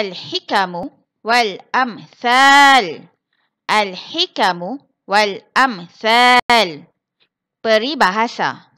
الحكم والأمثال الحكم والأمثال peribahasa